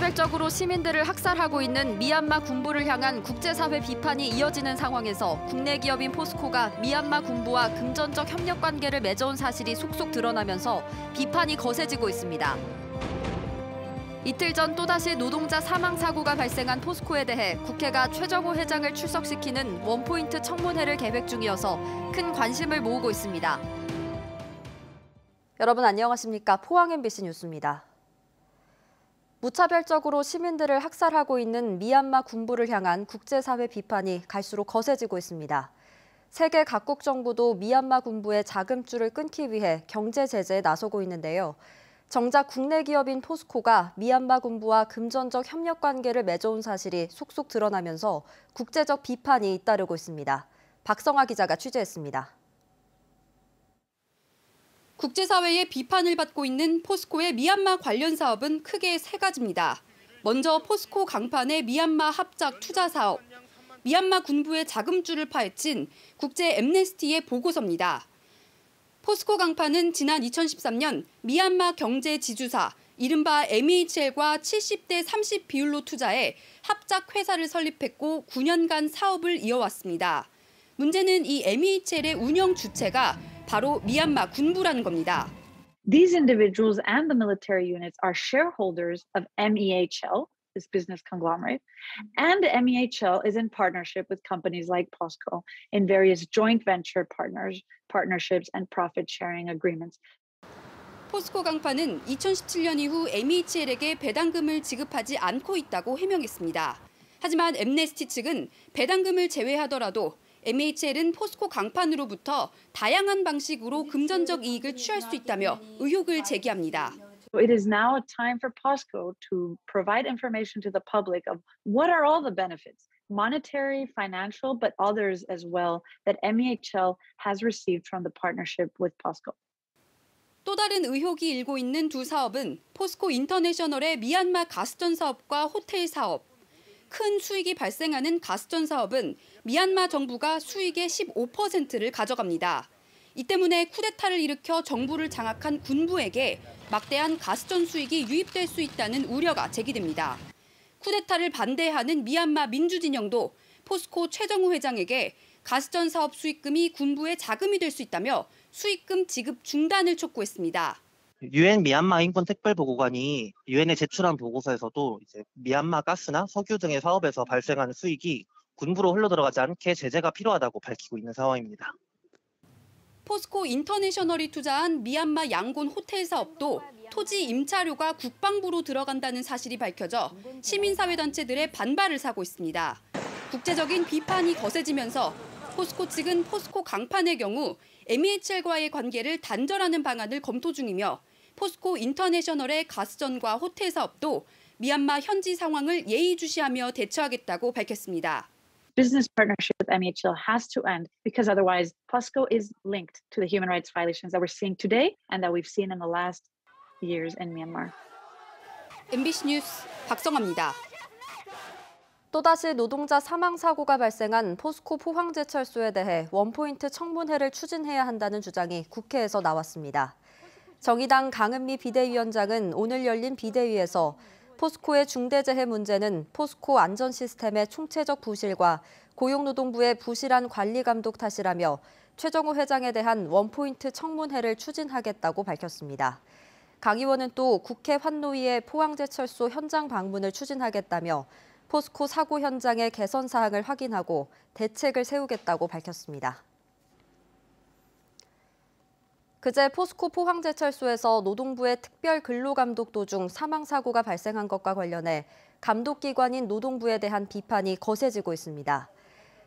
무차별적으로 시민들을 학살하고 있는 미얀마 군부를 향한 국제사회 비판이 이어지는 상황에서 국내 기업인 포스코가 미얀마 군부와 금전적 협력 관계를 맺어온 사실이 속속 드러나면서 비판이 거세지고 있습니다. 이틀 전 또다시 노동자 사망 사고가 발생한 포스코에 대해 국회가 최정호 회장을 출석시키는 원포인트 청문회를 계획 중이어서 큰 관심을 모으고 있습니다. 여러분 안녕하십니까? 포항 MBC 뉴스입니다. 무차별적으로 시민들을 학살하고 있는 미얀마 군부를 향한 국제사회 비판이 갈수록 거세지고 있습니다. 세계 각국 정부도 미얀마 군부의 자금줄을 끊기 위해 경제 제재에 나서고 있는데요. 정작 국내 기업인 포스코가 미얀마 군부와 금전적 협력 관계를 맺어온 사실이 속속 드러나면서 국제적 비판이 잇따르고 있습니다. 박성아 기자가 취재했습니다. 국제사회의 비판을 받고 있는 포스코의 미얀마 관련 사업은 크게 세 가지입니다. 먼저 포스코 강판의 미얀마 합작 투자 사업, 미얀마 군부의 자금줄을 파헤친 국제 엠네스티의 보고서입니다. 포스코 강판은 지난 2013년 미얀마 경제 지주사 이른바 MHL과 70대 30 비율로 투자해 합작 회사를 설립했고 9년간 사업을 이어왔습니다. 문제는 이 MHL의 운영 주체가 바로 미얀마 군부라는 겁니다. These individuals and the military units are shareholders of MEHL, this business conglomerate, and MEHL is in partnership with companies like POSCO in various joint venture partners, partnerships and profit sharing agreements. 포스코 강판은 2017년 이후 MEHL에게 배당금을 지급하지 않고 있다고 해명했습니다. 하지만 엠네스티 측은 배당금을 제외하더라도 MHL은 포스코 강판으로부터 다양한 방식으로 금전적 이익을 취할 수 있다며 의혹을 제기합니다. It is now a time for POSCO to provide information to the public of what are all the benefits, monetary, financial, but others as well, that MEHL has received from the partnership with POSCO. 또 다른 의혹이 일고 있는 두 사업은 포스코 인터내셔널의 미얀마 가스전 사업과 호텔 사업, 큰 수익이 발생하는 가스전 사업은 미얀마 정부가 수익의 15%를 가져갑니다. 이 때문에 쿠데타를 일으켜 정부를 장악한 군부에게 막대한 가스전 수익이 유입될 수 있다는 우려가 제기됩니다. 쿠데타를 반대하는 미얀마 민주진영도 포스코 최정우 회장에게 가스전 사업 수익금이 군부의 자금이 될 수 있다며 수익금 지급 중단을 촉구했습니다. 유엔 미얀마 인권 특별 보고관이 유엔에 제출한 보고서에서도 이제 미얀마 가스나 석유 등의 사업에서 발생하는 수익이 군부로 흘러들어가지 않게 제재가 필요하다고 밝히고 있는 상황입니다. 포스코 인터내셔널이 투자한 미얀마 양곤 호텔 사업도 토지 임차료가 국방부로 들어간다는 사실이 밝혀져 시민사회단체들의 반발을 사고 있습니다. 국제적인 비판이 거세지면서 포스코 측은 포스코 강판의 경우 MHL과의 e 관계를 단절하는 방안을 검토 중이며 포스코 인터내셔널의 가스전과 호텔 사업도 미얀마 현지 상황을 예의주시하며 대처하겠다고 밝혔습니다. business partnership with MEHL has to end because otherwise POSCO is linked to the human rights violations that we're seeing today and that we've seen in the last years in Myanmar. MBC 뉴스 박성아입니다. 또다시 노동자 사망 사고가 발생한 포스코 포항제철소에 대해 원포인트 청문회를 추진해야 한다는 주장이 국회에서 나왔습니다. 정의당 강은미 비대위원장은 오늘 열린 비대위에서 포스코의 중대재해 문제는 포스코 안전 시스템의 총체적 부실과 고용노동부의 부실한 관리 감독 탓이라며 최정호 회장에 대한 원포인트 청문회를 추진하겠다고 밝혔습니다. 강 의원은 또 국회 환노위의 포항제철소 현장 방문을 추진하겠다며 포스코 사고 현장의 개선 사항을 확인하고 대책을 세우겠다고 밝혔습니다. 그제 포스코 포항제철소에서 노동부의 특별 근로감독 도중 사망사고가 발생한 것과 관련해 감독기관인 노동부에 대한 비판이 거세지고 있습니다.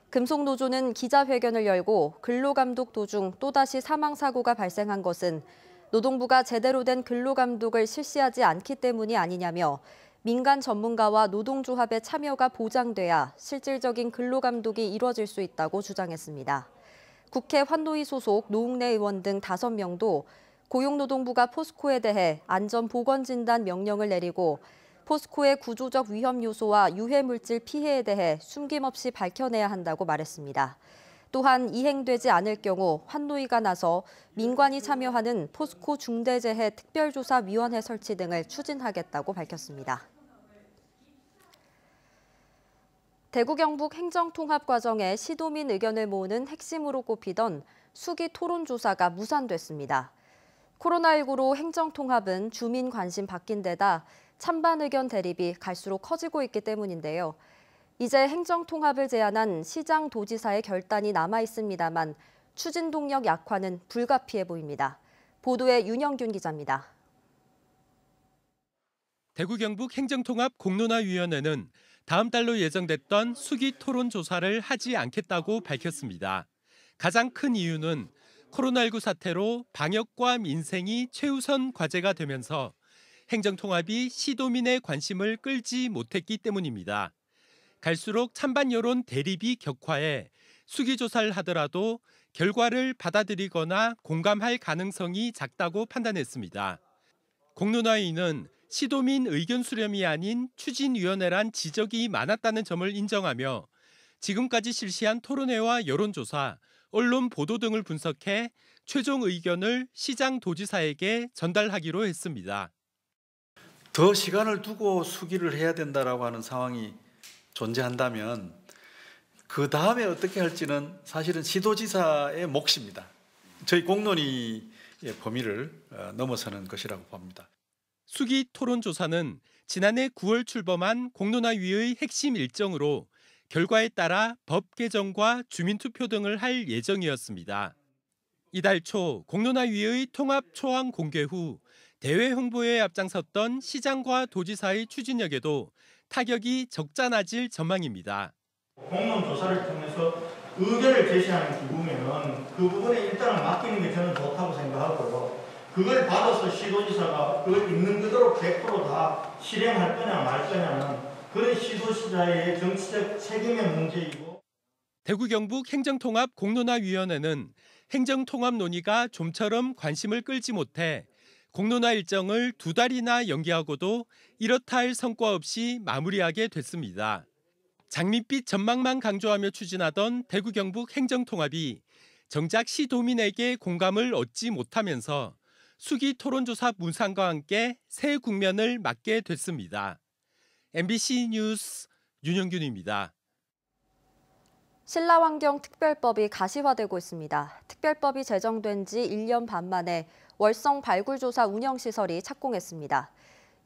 금속노조는 기자회견을 열고 근로감독 도중 또다시 사망사고가 발생한 것은 노동부가 제대로 된 근로감독을 실시하지 않기 때문이 아니냐며 민간 전문가와 노동조합의 참여가 보장돼야 실질적인 근로감독이 이뤄질 수 있다고 주장했습니다. 국회 환노위 소속 노웅래 의원 등 5명도 고용노동부가 포스코에 대해 안전보건진단 명령을 내리고 포스코의 구조적 위험 요소와 유해물질 피해에 대해 숨김없이 밝혀내야 한다고 말했습니다. 또한 이행되지 않을 경우 환노위가 나서 민관이 참여하는 포스코 중대재해 특별조사위원회 설치 등을 추진하겠다고 밝혔습니다. 대구 경북 행정통합 과정에 시도민 의견을 모으는 핵심으로 꼽히던 수기 토론조사가 무산됐습니다. 코로나19로 행정통합은 주민 관심 바뀐 데다 찬반 의견 대립이 갈수록 커지고 있기 때문인데요. 이제 행정통합을 제안한 시장 도지사의 결단이 남아 있습니다만 추진 동력 약화는 불가피해 보입니다. 보도에 윤영균 기자입니다. 대구 경북 행정통합 공론화위원회는 다음 달로 예정됐던 수기 토론 조사를 하지 않겠다고 밝혔습니다. 가장 큰 이유는 코로나19 사태로 방역과 민생이 최우선 과제가 되면서 행정통합이 시도민의 관심을 끌지 못했기 때문입니다. 갈수록 찬반 여론 대립이 격화해 수기조사를 하더라도 결과를 받아들이거나 공감할 가능성이 작다고 판단했습니다. 공론화위는 시도민 의견 수렴이 아닌 추진위원회란 지적이 많았다는 점을 인정하며 지금까지 실시한 토론회와 여론조사, 언론 보도 등을 분석해 최종 의견을 시장 도지사에게 전달하기로 했습니다. 더 시간을 두고 수기를 해야 된다라고 하는 상황이 존재한다면 그 다음에 어떻게 할지는 사실은 시도지사의 몫입니다. 저희 공론이 의 범위를 어, 넘어서는 것이라고 봅니다. 수기 토론조사는 지난해 9월 출범한 공론화위의 핵심 일정으로 결과에 따라 법 개정과 주민투표 등을 할 예정이었습니다. 이달 초 공론화위의 통합 초안 공개 후 대외 홍보에 앞장섰던 시장과 도지사의 추진력에도 타격이 적잖아질 전망입니다. 공론 조사를 통해서 의견을 제시하는 부분에는 그 부분에 일단은 맡기는 게 저는 좋다고 생각하고요. 그걸 받아서 시도지사가 그걸 있는 그대로 100%다 실행할 거냐 말 거냐는 그런 시도지사의 정치적 책임의 문제이고 대구 경북 행정통합 공론화위원회는 행정통합 논의가 좀처럼 관심을 끌지 못해 공론화 일정을 두 달이나 연기하고도 이렇다 할 성과 없이 마무리하게 됐습니다. 장밋빛 전망만 강조하며 추진하던 대구 경북 행정통합이 정작 시도민에게 공감을 얻지 못하면서 수기 토론조사 문상과 함께 새 국면을 맞게 됐습니다. MBC 뉴스 윤영균입니다. 신라환경특별법이 가시화되고 있습니다. 특별법이 제정된 지 1년 반 만에 월성 발굴조사 운영시설이 착공했습니다.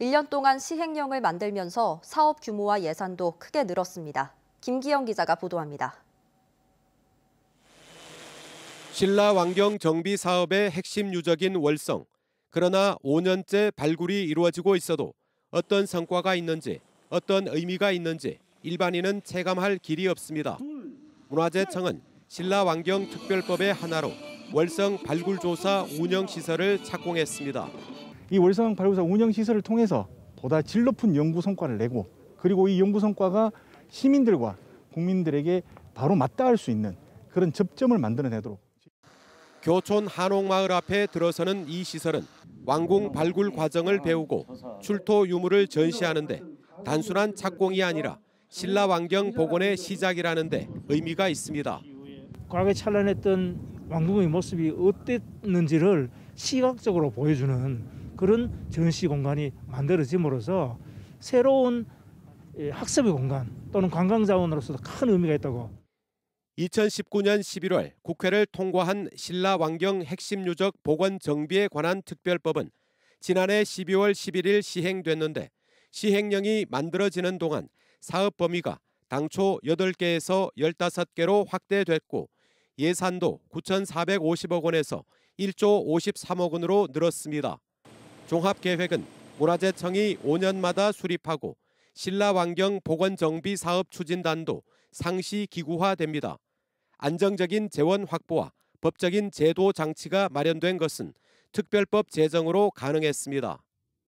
1년 동안 시행령을 만들면서 사업 규모와 예산도 크게 늘었습니다. 김기영 기자가 보도합니다. 신라 환경 정비 사업의 핵심 유적인 월성. 그러나 5년째 발굴이 이루어지고 있어도 어떤 성과가 있는지, 어떤 의미가 있는지 일반인은 체감할 길이 없습니다. 문화재청은 신라 환경 특별법의 하나로 월성 발굴 조사 운영 시설을 착공했습니다. 이 월성 발굴 사 운영 시설을 통해서 보다 질 높은 연구 성과를 내고 그리고 이 연구 성과가 시민들과 국민들에게 바로 맞닿을 수 있는 그런 접점을 만들어내도록 교촌 한옥마을 앞에 들어서는 이 시설은 왕궁 발굴 과정을 배우고 출토 유물을 전시하는데 단순한 착공이 아니라 신라 왕경 복원의 시작이라는데 의미가 있습니다. 과거에 찬란했던 왕궁의 모습이 어땠는지를 시각적으로 보여주는 그런 전시 공간이 만들어짐으로써 새로운 예, 학습의 공간 또는 관광 자원으로서도 큰 의미가 있다고 2019년 11월 국회를 통과한 신라 왕경 핵심 유적 복원 정비에 관한 특별법은 지난해 12월 11일 시행됐는데 시행령이 만들어지는 동안 사업 범위가 당초 8개에서 15개로 확대됐고 예산도 9,450억 원에서 1조 53억 원으로 늘었습니다. 종합계획은 문화재청이 5년마다 수립하고 신라 왕경 복원 정비 사업 추진단도 상시 기구화됩니다. 안정적인 재원 확보와 법적인 제도 장치가 마련된 것은 특별법 제정으로 가능했습니다.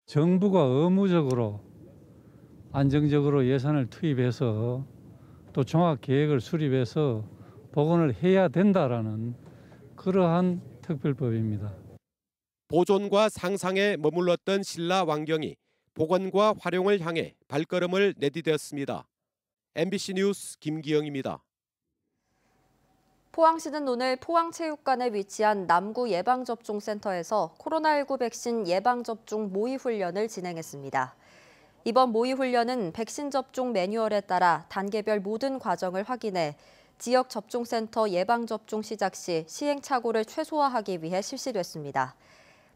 정부가 의무적으로 안정적으로 예산을 투입해서 또 종합 계획을 수립해서 복원을 해야 된다라는 그러한 특별법입니다. 보존과 상상에 머물렀던 신라 왕경이 복원과 활용을 향해 발걸음을 내디뎠습니다. MBC 뉴스 김기영입니다. 포항시는 오늘 포항체육관에 위치한 남구 예방접종센터에서 코로나19 백신 예방접종 모의훈련을 진행했습니다. 이번 모의훈련은 백신 접종 매뉴얼에 따라 단계별 모든 과정을 확인해 지역 접종센터 예방접종 시작 시 시행착오를 최소화하기 위해 실시됐습니다.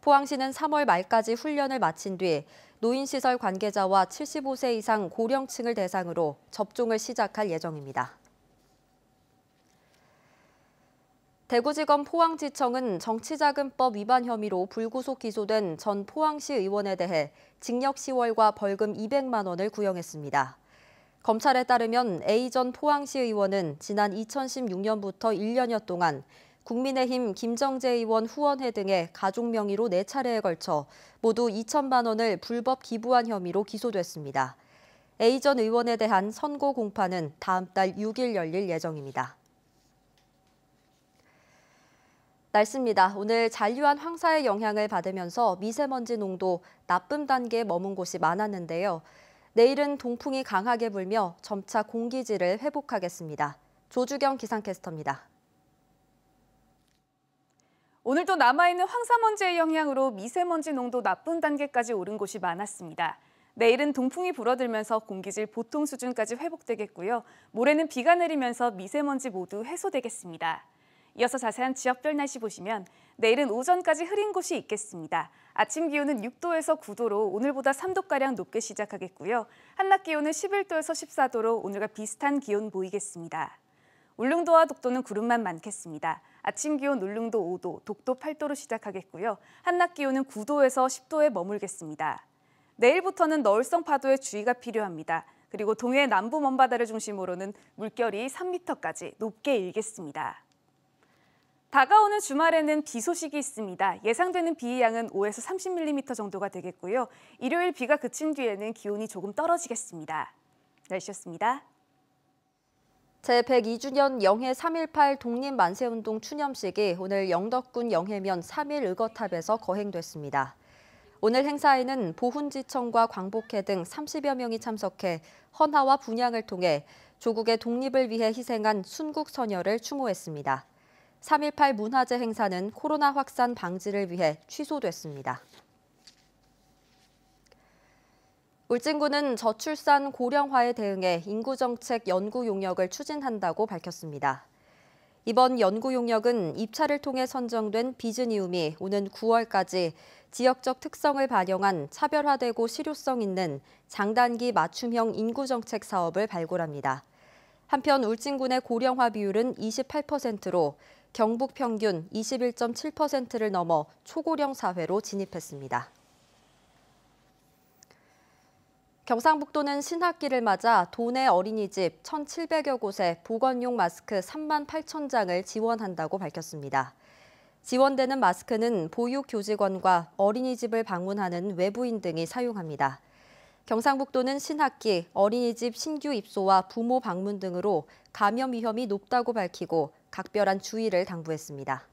포항시는 3월 말까지 훈련을 마친 뒤 노인시설 관계자와 75세 이상 고령층을 대상으로 접종을 시작할 예정입니다. 대구지검 포항지청은 정치자금법 위반 혐의로 불구속 기소된 전 포항시 의원에 대해 징역 10월과 벌금 200만 원을 구형했습니다. 검찰에 따르면 A 전 포항시 의원은 지난 2016년부터 1년여 동안 국민의힘 김정재 의원 후원회 등의 가족 명의로 4차례에 걸쳐 모두 2천만 원을 불법 기부한 혐의로 기소됐습니다. A 전 의원에 대한 선고 공판은 다음 달 6일 열릴 예정입니다. 날씨입니다. 오늘 잔류한 황사의 영향을 받으면서 미세먼지 농도 나쁨 단계에 머문 곳이 많았는데요. 내일은 동풍이 강하게 불며 점차 공기질을 회복하겠습니다. 조주경 기상캐스터입니다. 오늘도 남아있는 황사먼지의 영향으로 미세먼지 농도 나쁜 단계까지 오른 곳이 많았습니다. 내일은 동풍이 불어들면서 공기질 보통 수준까지 회복되겠고요. 모레는 비가 내리면서 미세먼지 모두 해소되겠습니다. 이어서 자세한 지역별 날씨 보시면 내일은 오전까지 흐린 곳이 있겠습니다. 아침 기온은 6도에서 9도로 오늘보다 3도가량 높게 시작하겠고요. 한낮 기온은 11도에서 14도로 오늘과 비슷한 기온 보이겠습니다. 울릉도와 독도는 구름만 많겠습니다. 아침 기온 울릉도 5도, 독도 8도로 시작하겠고요. 한낮 기온은 9도에서 10도에 머물겠습니다. 내일부터는 너울성 파도에 주의가 필요합니다. 그리고 동해 남부 먼바다를 중심으로는 물결이 3m까지 높게 일겠습니다. 다가오는 주말에는 비 소식이 있습니다. 예상되는 비의 양은 5에서 30mm 정도가 되겠고요. 일요일 비가 그친 뒤에는 기온이 조금 떨어지겠습니다. 날씨였습니다. 제102주년 영해 3.18 독립만세운동 추념식이 오늘 영덕군 영해면 3일 의거탑에서 거행됐습니다. 오늘 행사에는 보훈지청과 광복회 등 30여 명이 참석해 헌화와 분향을 통해 조국의 독립을 위해 희생한 순국 선열을 추모했습니다. 3.18 문화재 행사는 코로나 확산 방지를 위해 취소됐습니다. 울진군은 저출산 고령화에 대응해 인구정책 연구 용역을 추진한다고 밝혔습니다. 이번 연구 용역은 입찰을 통해 선정된 비즈니움이 오는 9월까지 지역적 특성을 반영한 차별화되고 실효성 있는 장단기 맞춤형 인구정책 사업을 발굴합니다. 한편 울진군의 고령화 비율은 28%로 경북 평균 21.7%를 넘어 초고령 사회로 진입했습니다. 경상북도는 신학기를 맞아 도내 어린이집 1,700여 곳에 보건용 마스크 3만 8천 장을 지원한다고 밝혔습니다. 지원되는 마스크는 보육교직원과 어린이집을 방문하는 외부인 등이 사용합니다. 경상북도는 신학기 어린이집 신규 입소와 부모 방문 등으로 감염 위험이 높다고 밝히고 각별한 주의를 당부했습니다.